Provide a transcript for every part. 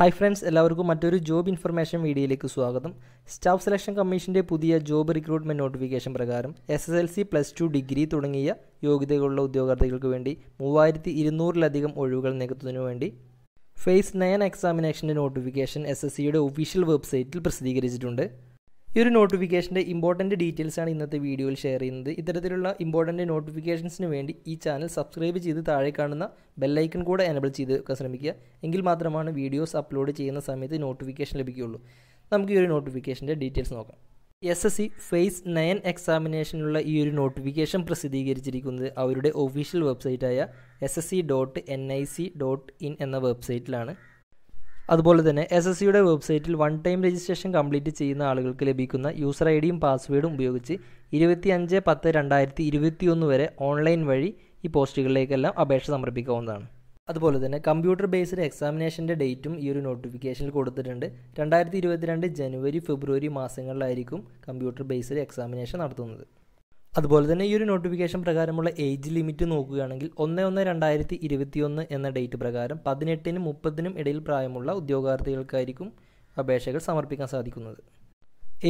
hi friends എല്ലാവർക്കും മറ്റൊരു job information വീഡിയോയിലേക്ക് സ്വാഗതം സ്റ്റാഫ് സെലക്ഷൻ കമ്മീഷൻ്റെ പുതിയ ജോബ് റിക്രൂട്ട്മെൻറ്റ് നോട്ടിഫിക്കേഷൻ പ്രകാരം S S L C plus two degree തുടങ്ങിയ യോഗ്യതകളുള്ള ഉദ്യോഗാർത്ഥികൾക്ക് വേണ്ടി മൂവായിരത്തി ഇരുന്നൂറിലധികം ഒഴിവുകൾ നികത്തുന്നതിനു വേണ്ടി ഫേസ് നയൻ എക്സാമിനേഷൻ്റെ നോട്ടിഫിക്കേഷൻ എസ് എസ് സിയുടെ ഒഫീഷ്യൽ വെബ്സൈറ്റിൽ പ്രസിദ്ധീകരിച്ചിട്ടുണ്ട് ഈ ഒരു നോട്ടിഫിക്കേഷൻ്റെ ഇമ്പോർട്ടൻറ്റ് ഡീറ്റെയിൽസാണ് ഇന്നത്തെ വീഡിയോയിൽ ഷെയർ ചെയ്യുന്നത് ഇത്തരത്തിലുള്ള ഇമ്പോർട്ടൻറ്റ് നോട്ടിഫിക്കേഷൻസിന് വേണ്ടി ഈ ചാനൽ സബ്സ്ക്രൈബ് ചെയ്ത് താഴെ കാണുന്ന ബെല്ലൈക്കൺ കൂടെ എനബിൾ ചെയ്ത് ഒക്കെ ശ്രമിക്കുക എങ്കിൽ മാത്രമാണ് വീഡിയോസ് അപ്ലോഡ് ചെയ്യുന്ന സമയത്ത് നോട്ടിഫിക്കേഷൻ ലഭിക്കുകയുള്ളൂ നമുക്ക് ഈ ഒരു നോട്ടിഫിക്കേഷൻ്റെ ഡീറ്റെയിൽസ് നോക്കാം S S C phase nine എക്സാമിനേഷനുള്ള ഈ ഒരു നോട്ടിഫിക്കേഷൻ പ്രസിദ്ധീകരിച്ചിരിക്കുന്നത് അവരുടെ ഒഫീഷ്യൽ വെബ്സൈറ്റായ S S C dot N I C dot in എന്ന വെബ്സൈറ്റിലാണ് അതുപോലെ തന്നെ എസ് എസ് സിയുടെ വെബ്സൈറ്റിൽ വൺ ടൈം രജിസ്ട്രേഷൻ കംപ്ലീറ്റ് ചെയ്യുന്ന ആളുകൾക്ക് ലഭിക്കുന്ന യൂസർ ഐ ഡിയും പാസ്വേഡും ഉപയോഗിച്ച് ഇരുപത്തി അഞ്ച് പത്ത് രണ്ടായിരത്തി ഒന്ന് വരെ ഓൺലൈൻ വഴി ഈ പോസ്റ്റുകളിലേക്കെല്ലാം അപേക്ഷ സമർപ്പിക്കാവുന്നതാണ് അതുപോലെ തന്നെ കമ്പ്യൂട്ടർ ബേസ്ഡ് എക്സാമിനേഷൻ്റെ ഡേറ്റും ഈ ഒരു നോട്ടിഫിക്കേഷനിൽ കൊടുത്തിട്ടുണ്ട് രണ്ടായിരത്തി ഇരുപത്തിരണ്ട് ജനുവരി ഫെബ്രുവരി മാസങ്ങളിലായിരിക്കും കമ്പ്യൂട്ടർ ബേസ്ഡ് എക്സാമിനേഷൻ നടത്തുന്നത് അതുപോലെ തന്നെ ഈ ഒരു നോട്ടിഫിക്കേഷൻ പ്രകാരമുള്ള ഏജ് ലിമിറ്റ് നോക്കുകയാണെങ്കിൽ ഒന്ന് ഒന്ന് രണ്ടായിരത്തി ഇരുപത്തിയൊന്ന് എന്ന ഡേറ്റ് പ്രകാരം പതിനെട്ടിനും മുപ്പതിനും ഇടയിൽ പ്രായമുള്ള ഉദ്യോഗാർത്ഥികൾക്കായിരിക്കും അപേക്ഷകൾ സമർപ്പിക്കാൻ സാധിക്കുന്നത്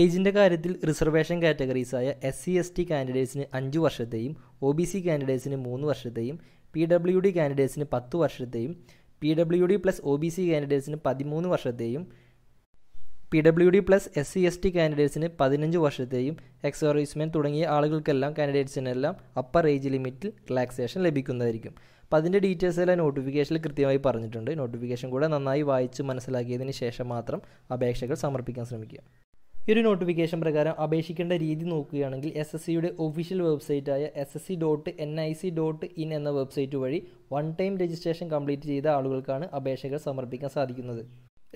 ഏജിൻ്റെ കാര്യത്തിൽ റിസർവേഷൻ കാറ്റഗറീസായ എസ് സി എസ് ടി കാൻഡിഡേറ്റ്സിന് അഞ്ച് വർഷത്തെയും ഒ ബി സി കാൻഡിഡേറ്റ്സിന് മൂന്ന് വർഷത്തെയും പി ഡബ്ല്യു ഡി കാൻഡിഡേറ്റ്സിന് പത്ത് വർഷത്തെയും P W D plus O B C കാൻഡിഡേറ്റ്സിന് പതിമൂന്ന് വർഷത്തെയും P W D plus S C S T കാൻഡിഡേറ്റ്സിന് പതിനഞ്ച് വർഷത്തെയും എക്സർവീസ്മെൻ തുടങ്ങിയ ആളുകൾക്കെല്ലാം കാൻഡിഡേറ്റ്സിനെല്ലാം അപ്പർ ഏജ് ലിമിറ്റിൽ റിലാക്സേഷൻ ലഭിക്കുന്നതായിരിക്കും അപ്പോൾ അതിൻ്റെ ഡീറ്റെയിൽസ് എല്ലാം നോട്ടിഫിക്കേഷനിൽ കൃത്യമായി പറഞ്ഞിട്ടുണ്ട് നോട്ടിഫിക്കേഷൻ കൂടെ നന്നായി വായിച്ച് മനസ്സിലാക്കിയതിന് ശേഷം മാത്രം അപേക്ഷകൾ സമർപ്പിക്കാൻ ശ്രമിക്കുക ഈ ഒരു നോട്ടിഫിക്കേഷൻ പ്രകാരം അപേക്ഷിക്കേണ്ട രീതി നോക്കുകയാണെങ്കിൽ എസ് എസ് സിയുടെ ഒഫീഷ്യൽ വെബ്സൈറ്റായ S S C dot N I C dot in എന്ന വെബ്സൈറ്റ് വഴി വൺ ടൈം രജിസ്ട്രേഷൻ കംപ്ലീറ്റ് ചെയ്ത ആളുകൾക്കാണ് അപേക്ഷകൾ സമർപ്പിക്കാൻ സാധിക്കുന്നത്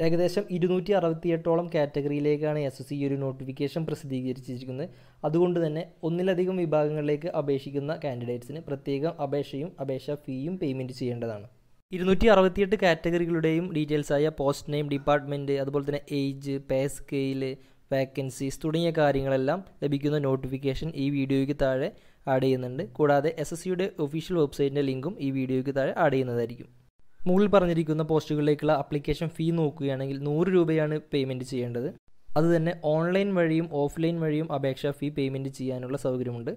ഏകദേശം ഇരുന്നൂറ്റി അറുപത്തിയെട്ടോളം കാറ്റഗറിയിലേക്കാണ് എസ് എസ് സി ഒരു നോട്ടിഫിക്കേഷൻ പ്രസിദ്ധീകരിച്ചിരിക്കുന്നത് അതുകൊണ്ട് തന്നെ ഒന്നിലധികം വിഭാഗങ്ങളിലേക്ക് അപേക്ഷിക്കുന്ന കാൻഡിഡേറ്റ്സിന് പ്രത്യേകം അപേക്ഷയും അപേക്ഷാ ഫീയും പേയ്മെൻറ്റ് ചെയ്യേണ്ടതാണ് ഇരുന്നൂറ്റി അറുപത്തിയെട്ട് കാറ്റഗറികളുടെയും ഡീറ്റെയിൽസായ പോസ്റ്റ് നെയിം ഡിപ്പാർട്ട്മെൻറ്റ് അതുപോലെ തന്നെ ഏജ് പേ സ്കെയിൽ വേക്കൻസീസ് തുടങ്ങിയ കാര്യങ്ങളെല്ലാം ലഭിക്കുന്ന നോട്ടിഫിക്കേഷൻ ഈ വീഡിയോയ്ക്ക് താഴെ ആഡ് ചെയ്യുന്നുണ്ട് കൂടാതെ എസ് എസ് സിയുടെ ഒഫീഷ്യൽ വെബ്സൈറ്റിൻ്റെ ലിങ്കും ഈ വീഡിയോയ്ക്ക് താഴെ ആഡ് ചെയ്യുന്നതായിരിക്കും മുകളിൽ പറഞ്ഞിരിക്കുന്ന പോസ്റ്റുകളിലേക്കുള്ള അപ്ലിക്കേഷൻ ഫീ നോക്കുകയാണെങ്കിൽ നൂറ് രൂപയാണ് പേയ്മെൻറ്റ് ചെയ്യേണ്ടത് അതുതന്നെ ഓൺലൈൻ വഴിയും ഓഫ്ലൈൻ വഴിയും അപേക്ഷാ ഫീ പേയ്മെൻറ്റ് ചെയ്യാനുള്ള സൗകര്യമുണ്ട്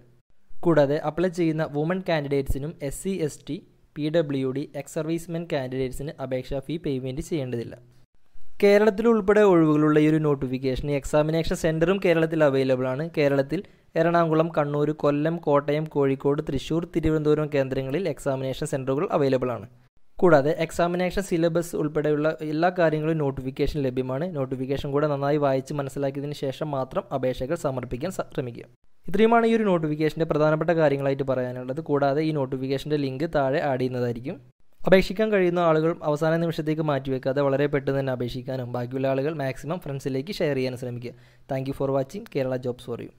കൂടാതെ അപ്ലൈ ചെയ്യുന്ന വുമൺ കാൻഡിഡേറ്റ്സിനും S C S T P W D ex servicemen കാൻഡിഡേറ്റ്സിന് അപേക്ഷാ ഫീ പേയ്മെൻറ്റ് ചെയ്യേണ്ടതില്ല കേരളത്തിൽ ഉൾപ്പെടെ ഒഴിവുകളുള്ള ഈ ഒരു നോട്ടിഫിക്കേഷൻ എക്സാമിനേഷൻ സെൻറ്ററും കേരളത്തിൽ അവൈലബിൾ ആണ് കേരളത്തിൽ എറണാകുളം കണ്ണൂർ കൊല്ലം കോട്ടയം കോഴിക്കോട് തൃശ്ശൂർ തിരുവനന്തപുരം കേന്ദ്രങ്ങളിൽ എക്സാമിനേഷൻ സെൻറ്ററുകൾ അവൈലബിൾ ആണ് കൂടാതെ എക്സാമിനേഷൻ സിലബസ് ഉൾപ്പെടെയുള്ള എല്ലാ കാര്യങ്ങളും നോട്ടിഫിക്കേഷൻ ലഭ്യമാണ് നോട്ടിഫിക്കേഷൻ കൂടെ നന്നായി വായിച്ച് മനസ്സിലാക്കിയതിന് ശേഷം മാത്രം അപേക്ഷകൾ സമർപ്പിക്കാൻ ശ്രമിക്കുക ഇത്രയുമാണ് ഈ ഒരു നോട്ടിഫിക്കേഷൻ്റെ പ്രധാനപ്പെട്ട കാര്യങ്ങളായിട്ട് പറയാനുള്ളത് കൂടാതെ ഈ നോട്ടിഫിക്കേഷൻ്റെ ലിങ്ക് താഴെ ആഡ് ചെയ്യുന്നതായിരിക്കും അപേക്ഷിക്കാൻ കഴിയുന്ന ആളുകൾ അവസാന നിമിഷത്തേക്ക് മാറ്റിവെക്കാതെ വളരെ പെട്ടെന്ന് തന്നെ അപേക്ഷിക്കാനും ബാക്കിയുള്ള ആളുകൾ മാക്സിമം ഫ്രണ്ട്സിലേക്ക് ഷെയർ ചെയ്യാൻ ശ്രമിക്കുക thank for watching Kerala jobs for U